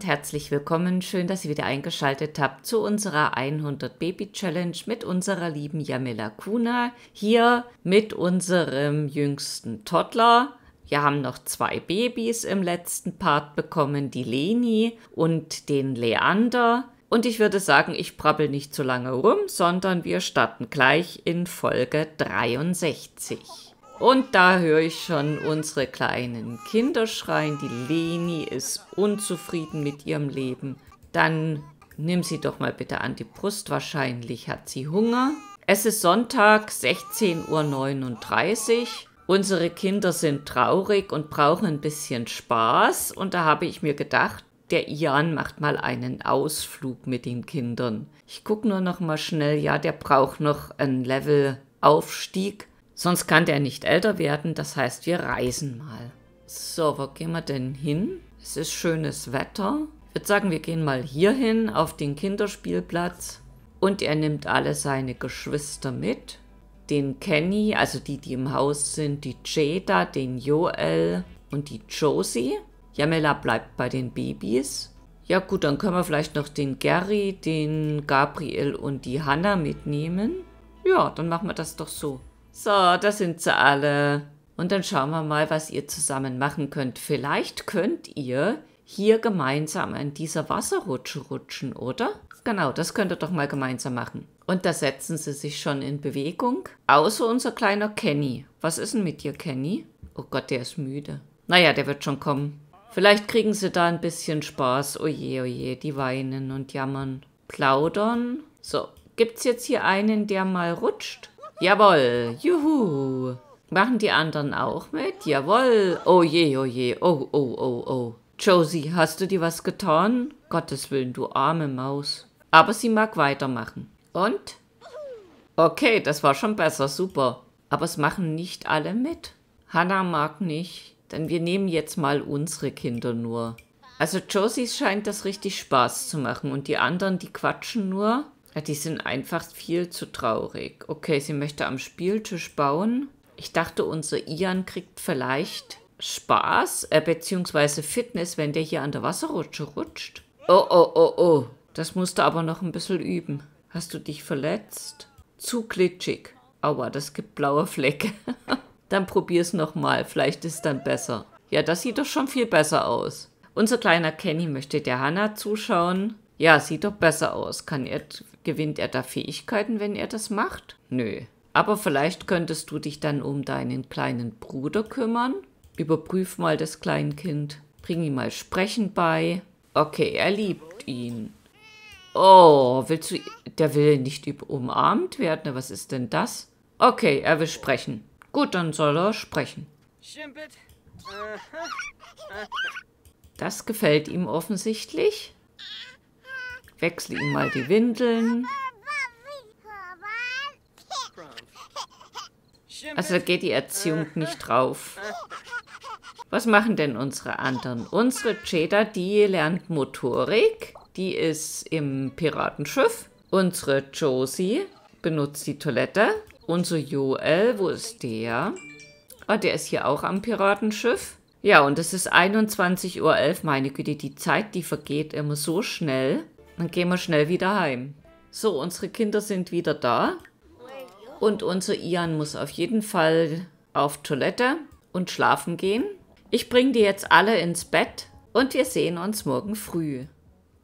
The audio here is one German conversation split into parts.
und herzlich willkommen. Schön, dass ihr wieder eingeschaltet habt zu unserer 100 Baby Challenge mit unserer lieben Jamila Kuna. Hier mit unserem jüngsten Toddler. Wir haben noch zwei Babys im letzten Part bekommen, die Leni und den Leander. Und ich würde sagen, ich brabbel nicht zu lange rum, sondern wir starten gleich in Folge 63. Und da höre ich schon unsere kleinen Kinder schreien, die Leni ist unzufrieden mit ihrem Leben. Dann nimm sie doch mal bitte an die Brust, wahrscheinlich hat sie Hunger. Es ist Sonntag, 16.39 Uhr. Unsere Kinder sind traurig und brauchen ein bisschen Spaß. Und da habe ich mir gedacht, der Ian macht mal einen Ausflug mit den Kindern. Ich gucke nur noch mal schnell, ja, der braucht noch einen Levelaufstieg. Sonst kann der nicht älter werden, das heißt, wir reisen mal. So, wo gehen wir denn hin? Es ist schönes Wetter. Ich würde sagen, wir gehen mal hier hin, auf den Kinderspielplatz. Und er nimmt alle seine Geschwister mit. Den Kenny, also die, die im Haus sind, die Jada, den Joel und die Josie. Jamela bleibt bei den Babys. Ja gut, dann können wir vielleicht noch den Gary, den Gabriel und die Hannah mitnehmen. Ja, dann machen wir das doch so. So, da sind sie alle. Und dann schauen wir mal, was ihr zusammen machen könnt. Vielleicht könnt ihr hier gemeinsam an dieser Wasserrutsche rutschen, oder? Genau, das könnt ihr doch mal gemeinsam machen. Und da setzen sie sich schon in Bewegung. Außer unser kleiner Kenny. Was ist denn mit dir, Kenny? Oh Gott, der ist müde. Naja, der wird schon kommen. Vielleicht kriegen sie da ein bisschen Spaß. Oje, oh oje, oh die weinen und jammern. Plaudern. So, gibt's jetzt hier einen, der mal rutscht? Jawohl. Juhu. Machen die anderen auch mit? Jawohl. Oh je, oh je. Oh, oh, oh, oh. Josie, hast du dir was getan? Gottes Willen, du arme Maus. Aber sie mag weitermachen. Und? Okay, das war schon besser, super. Aber es machen nicht alle mit. Hannah mag nicht, denn wir nehmen jetzt mal unsere Kinder nur. Also Josie scheint das richtig Spaß zu machen und die anderen, die quatschen nur. Ja, die sind einfach viel zu traurig. Okay, sie möchte am Spieltisch bauen. Ich dachte, unser Ian kriegt vielleicht Spaß äh, bzw. Fitness, wenn der hier an der Wasserrutsche rutscht. Oh, oh, oh, oh. Das musst du aber noch ein bisschen üben. Hast du dich verletzt? Zu glitschig. Aua, das gibt blaue Flecke. dann probier's nochmal, vielleicht ist es dann besser. Ja, das sieht doch schon viel besser aus. Unser kleiner Kenny möchte der Hannah zuschauen. Ja, sieht doch besser aus. Kann er, gewinnt er da Fähigkeiten, wenn er das macht? Nö. Aber vielleicht könntest du dich dann um deinen kleinen Bruder kümmern. Überprüf mal das Kleinkind. Bring ihm mal Sprechen bei. Okay, er liebt ihn. Oh, willst du... Der will nicht umarmt werden. Was ist denn das? Okay, er will sprechen. Gut, dann soll er sprechen. Das gefällt ihm offensichtlich wechsle ihm mal die Windeln. Also da geht die Erziehung nicht drauf. Was machen denn unsere anderen? Unsere Jada, die lernt Motorik. Die ist im Piratenschiff. Unsere Josie benutzt die Toilette. Unser Joel, wo ist der? Ah, oh, der ist hier auch am Piratenschiff. Ja, und es ist 21.11 Uhr, meine Güte, die Zeit, die vergeht immer so schnell. Dann gehen wir schnell wieder heim. So, unsere Kinder sind wieder da. Und unser Ian muss auf jeden Fall auf Toilette und schlafen gehen. Ich bringe die jetzt alle ins Bett und wir sehen uns morgen früh.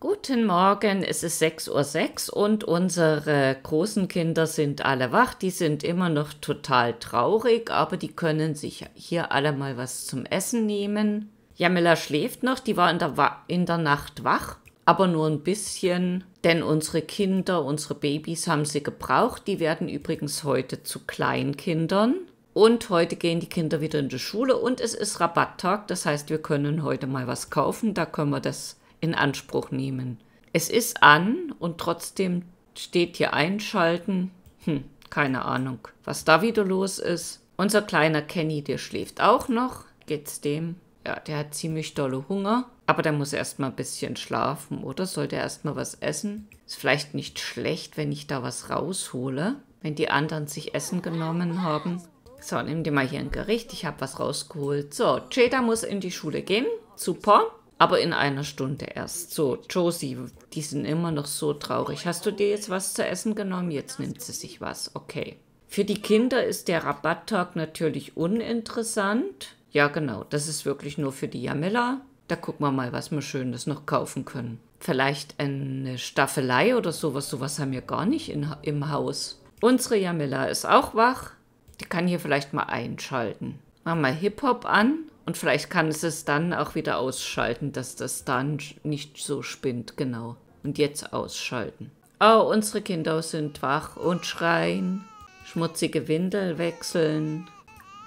Guten Morgen, es ist 6.06 Uhr und unsere großen Kinder sind alle wach. Die sind immer noch total traurig, aber die können sich hier alle mal was zum Essen nehmen. Jamila schläft noch, die war in der, Wa in der Nacht wach aber nur ein bisschen, denn unsere Kinder, unsere Babys haben sie gebraucht. Die werden übrigens heute zu Kleinkindern. Und heute gehen die Kinder wieder in die Schule und es ist Rabatttag, das heißt, wir können heute mal was kaufen, da können wir das in Anspruch nehmen. Es ist an und trotzdem steht hier einschalten. Hm, keine Ahnung, was da wieder los ist. Unser kleiner Kenny, der schläft auch noch. Geht's dem? Ja, der hat ziemlich dolle Hunger. Aber der muss erstmal ein bisschen schlafen, oder? Sollte er erstmal was essen? Ist vielleicht nicht schlecht, wenn ich da was raushole, wenn die anderen sich Essen genommen haben. So, nimm dir mal hier ein Gericht. Ich habe was rausgeholt. So, Jada muss in die Schule gehen. Super. Aber in einer Stunde erst. So, Josie, die sind immer noch so traurig. Hast du dir jetzt was zu essen genommen? Jetzt nimmt sie sich was. Okay. Für die Kinder ist der Rabatttag natürlich uninteressant. Ja, genau. Das ist wirklich nur für die Jamila. Da gucken wir mal, was wir Schönes noch kaufen können. Vielleicht eine Staffelei oder sowas. Sowas haben wir gar nicht in, im Haus. Unsere Jamila ist auch wach. Die kann hier vielleicht mal einschalten. Machen wir Hip-Hop an. Und vielleicht kann es es dann auch wieder ausschalten, dass das dann nicht so spinnt. Genau. Und jetzt ausschalten. Oh, unsere Kinder sind wach und schreien. Schmutzige Windel wechseln.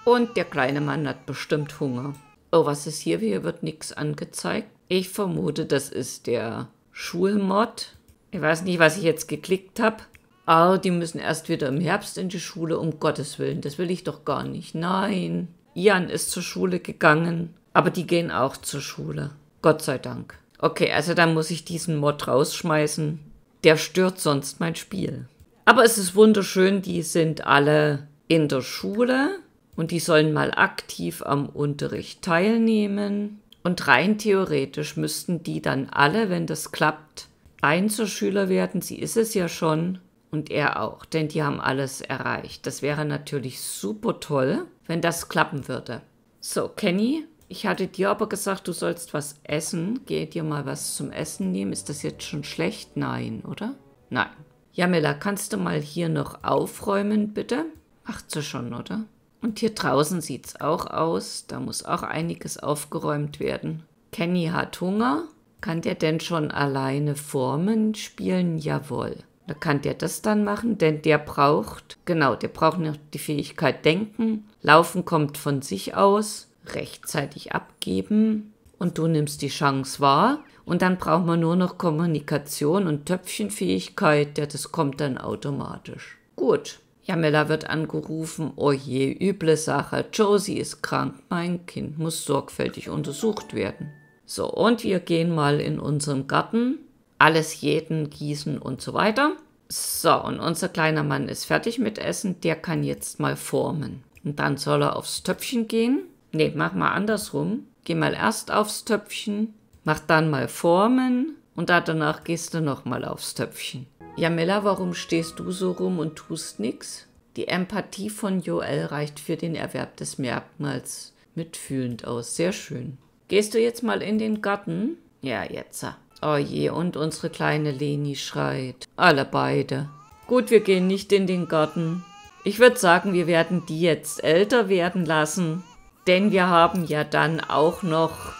Und der kleine Mann hat bestimmt Hunger. Oh, was ist hier? Hier wird nichts angezeigt. Ich vermute, das ist der Schulmod. Ich weiß nicht, was ich jetzt geklickt habe. Oh, ah, die müssen erst wieder im Herbst in die Schule, um Gottes Willen. Das will ich doch gar nicht. Nein. Ian ist zur Schule gegangen. Aber die gehen auch zur Schule. Gott sei Dank. Okay, also dann muss ich diesen Mod rausschmeißen. Der stört sonst mein Spiel. Aber es ist wunderschön, die sind alle in der Schule und die sollen mal aktiv am Unterricht teilnehmen. Und rein theoretisch müssten die dann alle, wenn das klappt, Einzelschüler werden. Sie ist es ja schon und er auch, denn die haben alles erreicht. Das wäre natürlich super toll, wenn das klappen würde. So, Kenny, ich hatte dir aber gesagt, du sollst was essen. Geh dir mal was zum Essen nehmen. Ist das jetzt schon schlecht? Nein, oder? Nein. Jamila, kannst du mal hier noch aufräumen, bitte? Macht sie schon, oder? Und hier draußen sieht's auch aus. Da muss auch einiges aufgeräumt werden. Kenny hat Hunger. Kann der denn schon alleine Formen spielen? Jawohl. Da kann der das dann machen, denn der braucht, genau, der braucht noch die Fähigkeit denken. Laufen kommt von sich aus, rechtzeitig abgeben und du nimmst die Chance wahr. Und dann braucht man nur noch Kommunikation und Töpfchenfähigkeit, ja, das kommt dann automatisch. Gut, Jamila wird angerufen, oh je, üble Sache, Josie ist krank, mein Kind muss sorgfältig untersucht werden. So, und wir gehen mal in unseren Garten, alles jeden gießen und so weiter. So, und unser kleiner Mann ist fertig mit Essen, der kann jetzt mal formen. Und dann soll er aufs Töpfchen gehen. Ne, mach mal andersrum. Geh mal erst aufs Töpfchen, mach dann mal formen und danach gehst du nochmal aufs Töpfchen. Jamila, warum stehst du so rum und tust nichts? Die Empathie von Joel reicht für den Erwerb des Merkmals mitfühlend aus. Sehr schön. Gehst du jetzt mal in den Garten? Ja, jetzt. Oh je, und unsere kleine Leni schreit. Alle beide. Gut, wir gehen nicht in den Garten. Ich würde sagen, wir werden die jetzt älter werden lassen. Denn wir haben ja dann auch noch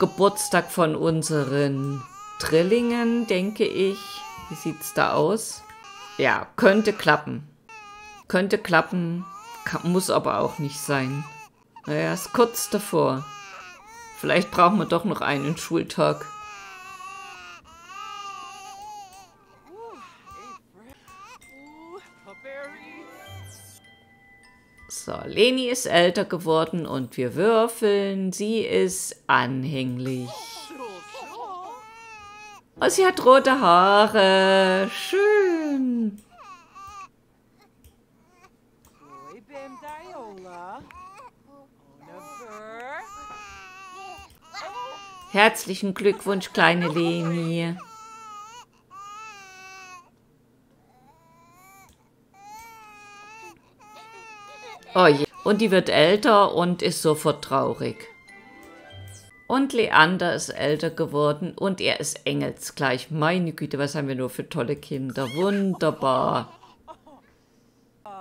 Geburtstag von unseren Drillingen, denke ich. Wie sieht's da aus? Ja, könnte klappen. Könnte klappen, muss aber auch nicht sein. Naja, ist kurz davor. Vielleicht brauchen wir doch noch einen Schultag. So, Leni ist älter geworden und wir würfeln. Sie ist anhänglich. Und sie hat rote Haare. Schön. Herzlichen Glückwunsch, kleine Leni. Oh je. Und die wird älter und ist sofort traurig. Und Leander ist älter geworden und er ist engelsgleich. Meine Güte, was haben wir nur für tolle Kinder. Wunderbar.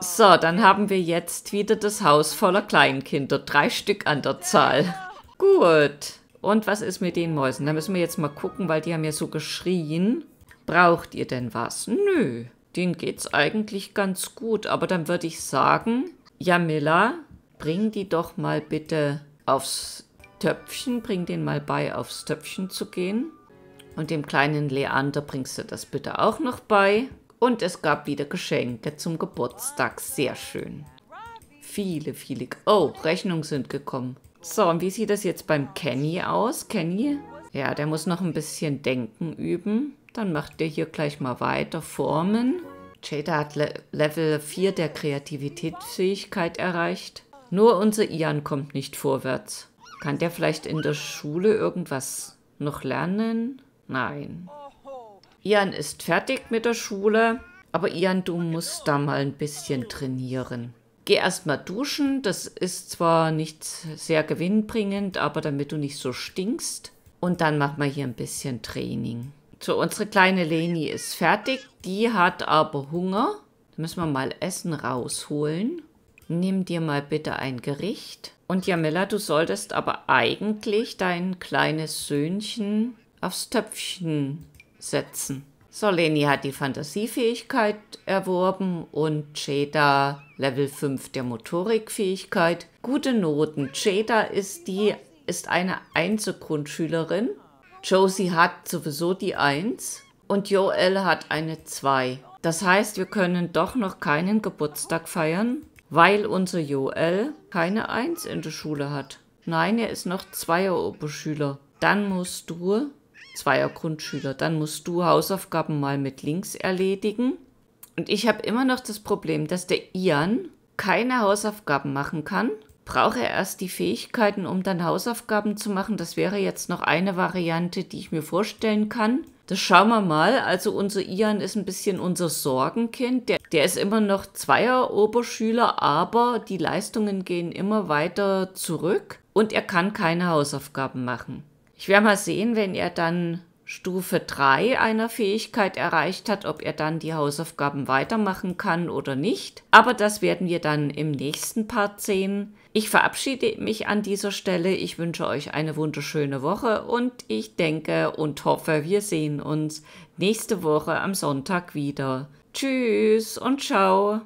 So, dann haben wir jetzt wieder das Haus voller Kleinkinder. Drei Stück an der Zahl. Gut. Und was ist mit den Mäusen? Da müssen wir jetzt mal gucken, weil die haben ja so geschrien. Braucht ihr denn was? Nö, denen geht's eigentlich ganz gut. Aber dann würde ich sagen, Jamila, bring die doch mal bitte aufs Töpfchen, bring den mal bei, aufs Töpfchen zu gehen. Und dem kleinen Leander bringst du das bitte auch noch bei. Und es gab wieder Geschenke zum Geburtstag. Sehr schön. Viele, viele... Oh, Rechnungen sind gekommen. So, und wie sieht das jetzt beim Kenny aus? Kenny? Ja, der muss noch ein bisschen denken üben. Dann macht der hier gleich mal weiter. Formen. Jada hat Le Level 4 der Kreativitätsfähigkeit erreicht. Nur unser Ian kommt nicht vorwärts. Kann der vielleicht in der Schule irgendwas noch lernen? Nein. Ian ist fertig mit der Schule, aber Ian, du musst da mal ein bisschen trainieren. Geh erstmal duschen, das ist zwar nicht sehr gewinnbringend, aber damit du nicht so stinkst. Und dann machen wir hier ein bisschen Training. So, unsere kleine Leni ist fertig, die hat aber Hunger. Da müssen wir mal Essen rausholen. Nimm dir mal bitte ein Gericht. Und Jamila, du solltest aber eigentlich dein kleines Söhnchen aufs Töpfchen setzen. Soleni hat die Fantasiefähigkeit erworben und Cheda Level 5 der Motorikfähigkeit. Gute Noten. Cheda ist die ist eine Einzelgrundschülerin. Josie hat sowieso die 1 und Joel hat eine 2. Das heißt, wir können doch noch keinen Geburtstag feiern, weil unser Joel keine Eins in der Schule hat. Nein, er ist noch Zweier-Oberschüler. Dann musst du, Zweier Grundschüler, dann musst du Hausaufgaben mal mit links erledigen. Und ich habe immer noch das Problem, dass der Ian keine Hausaufgaben machen kann. Brauche er erst die Fähigkeiten, um dann Hausaufgaben zu machen? Das wäre jetzt noch eine Variante, die ich mir vorstellen kann. Das schauen wir mal. Also unser Ian ist ein bisschen unser Sorgenkind. Der, der ist immer noch zweier Oberschüler, aber die Leistungen gehen immer weiter zurück und er kann keine Hausaufgaben machen. Ich werde mal sehen, wenn er dann Stufe 3 einer Fähigkeit erreicht hat, ob er dann die Hausaufgaben weitermachen kann oder nicht. Aber das werden wir dann im nächsten Part sehen. Ich verabschiede mich an dieser Stelle. Ich wünsche euch eine wunderschöne Woche und ich denke und hoffe, wir sehen uns nächste Woche am Sonntag wieder. Tschüss und ciao.